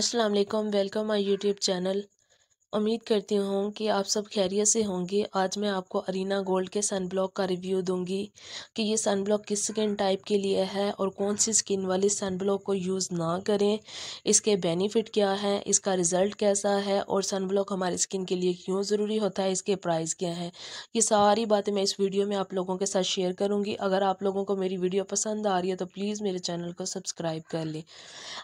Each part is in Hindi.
Aslam welcome my YouTube channel उम्मीद करती हूँ कि आप सब खैरियत से होंगे आज मैं आपको अरीना गोल्ड के सन ब्लॉक का रिव्यू दूंगी कि ये सन ब्लॉक किस स्किन टाइप के लिए है और कौन सी स्किन वाले सन ब्लॉक को यूज़ ना करें इसके बेनिफिट क्या है इसका रिज़ल्ट कैसा है और सन ब्लॉक हमारी स्किन के लिए क्यों ज़रूरी होता है इसके प्राइस क्या हैं ये सारी बातें मैं इस वीडियो में आप लोगों के साथ शेयर करूँगी अगर आप लोगों को मेरी वीडियो पसंद आ रही है तो प्लीज़ मेरे चैनल को सब्सक्राइब कर लें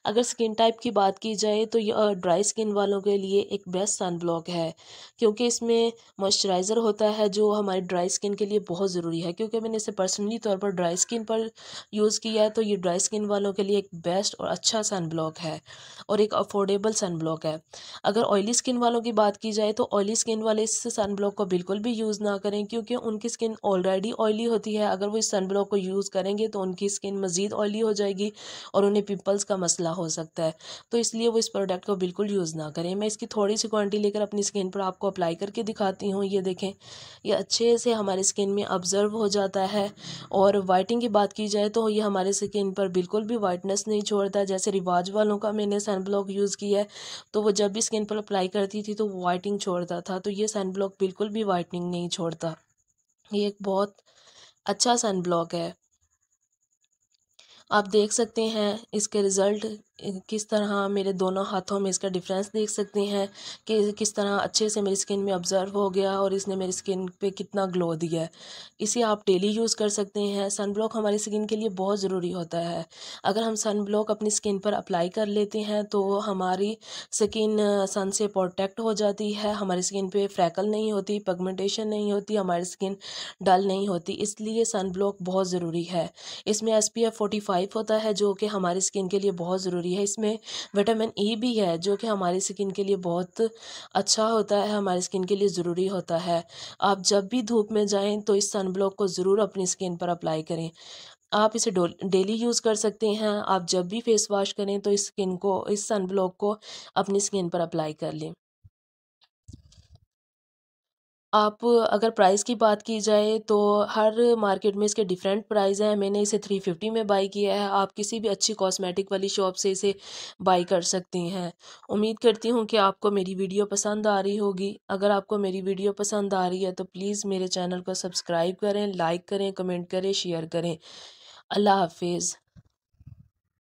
अगर स्किन टाइप की बात की जाए तो ये ड्राई स्किन वालों के लिए एक बेस्ट सन ब्लॉक है क्योंकि इसमें मॉइस्चराइज़र होता है जो हमारी ड्राई स्किन के लिए बहुत ज़रूरी है क्योंकि मैंने इसे पर्सनली तौर पर ड्राई स्किन पर यूज़ किया है तो ये ड्राई स्किन वालों के लिए एक बेस्ट और अच्छा सन ब्लॉक है और एक अफोर्डेबल सन ब्लॉक है अगर ऑयली स्किन वालों की बात की जाए तो ऑयली स्किन वाले इस सन ब्लॉक को बिल्कुल भी यूज़ ना करें क्योंकि उनकी स्किन ऑलरेडी ऑयली होती है अगर वो इस सन ब्लॉक को यूज़ करेंगे तो उनकी स्किन मज़ीद ऑयली हो जाएगी और उन्हें पिंपल्स का मसला हो सकता है तो इसलिए वो इस प्रोडक्ट को बिल्कुल यूज़ ना करें मैं इसकी थोड़ी सी क्वान्टिटी लेकर अपनी स्किन पर आपको अप्लाई करके दिखाती हूँ ये देखें ये अच्छे से हमारे स्किन में ऑब्ज़र्व हो जाता है और वाइटिंग की बात की जाए तो ये हमारे स्किन पर बिल्कुल भी वाइटनेस नहीं छोड़ता जैसे रिवाज वालों का मैंने सन ब्लॉक यूज़ किया है तो वो जब भी स्किन पर अप्लाई करती थी तो वाइटिंग छोड़ता था तो ये सन ब्लॉक बिल्कुल भी वाइटनिंग नहीं छोड़ता ये एक बहुत अच्छा सन ब्लॉक है आप देख सकते हैं इसके रिज़ल्ट किस तरह मेरे दोनों हाथों में इसका डिफरेंस देख सकते हैं कि किस तरह अच्छे से मेरी स्किन में ऑब्ज़र्व हो गया और इसने मेरी स्किन पे कितना ग्लो दिया है इसे आप डेली यूज़ कर सकते हैं सन ब्लॉक हमारी स्किन के लिए बहुत ज़रूरी होता है अगर हम सन ब्लॉक अपनी स्किन पर अप्लाई कर लेते हैं तो हमारी स्किन सन uh, से प्रोटेक्ट हो जाती है हमारी स्किन पर फ्रैकल नहीं होती पगमेंटेशन नहीं होती हमारी स्किन डल नहीं होती इसलिए सन ब्लॉक बहुत ज़रूरी है इसमें एस पी होता है जो कि हमारी स्किन के लिए बहुत ज़रूरी रही है इसमें विटामिन ई e भी है जो कि हमारी स्किन के लिए बहुत अच्छा होता है हमारी स्किन के लिए ज़रूरी होता है आप जब भी धूप में जाएं तो इस सनब्लॉक को ज़रूर अपनी स्किन पर अप्लाई करें आप इसे डेली यूज़ कर सकते हैं आप जब भी फेस वॉश करें तो इस स्किन को इस सनब्लॉक को अपनी स्किन पर अप्लाई कर लें आप अगर प्राइस की बात की जाए तो हर मार्केट में इसके डिफरेंट प्राइस हैं मैंने इसे थ्री फिफ्टी में बाई किया है आप किसी भी अच्छी कॉस्मेटिक वाली शॉप से इसे बाई कर सकती हैं उम्मीद करती हूँ कि आपको मेरी वीडियो पसंद आ रही होगी अगर आपको मेरी वीडियो पसंद आ रही है तो प्लीज़ मेरे चैनल को सब्सक्राइब करें लाइक करें कमेंट करें शेयर करें अल्लाह हाफिज़